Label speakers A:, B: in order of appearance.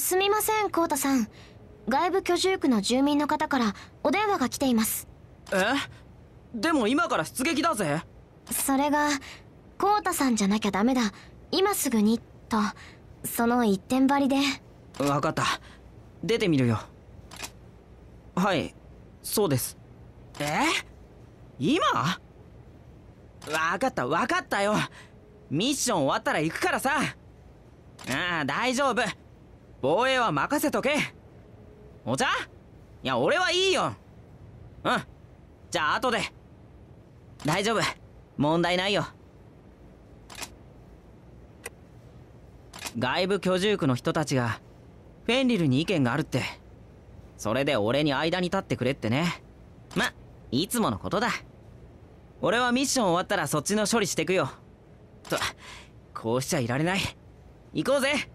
A: すみません浩太さん外部居住区の住民の方からお電話が来ています
B: えでも今から出撃だぜ
A: それが浩太さんじゃなきゃダメだ今すぐにとその一点張りで
C: 分かった出てみるよはいそうですえ今分かった分かったよミッション終わったら行くからさああ大丈夫防衛は任せとけお茶いや俺はいいようんじゃあ後で大丈夫問題ないよ外部居住区の人たちがフェンリルに意見があるってそれで俺に間に立ってくれってねまいつものことだ俺はミッション終わったらそっちの処理してくよとこうしちゃいられない行こうぜ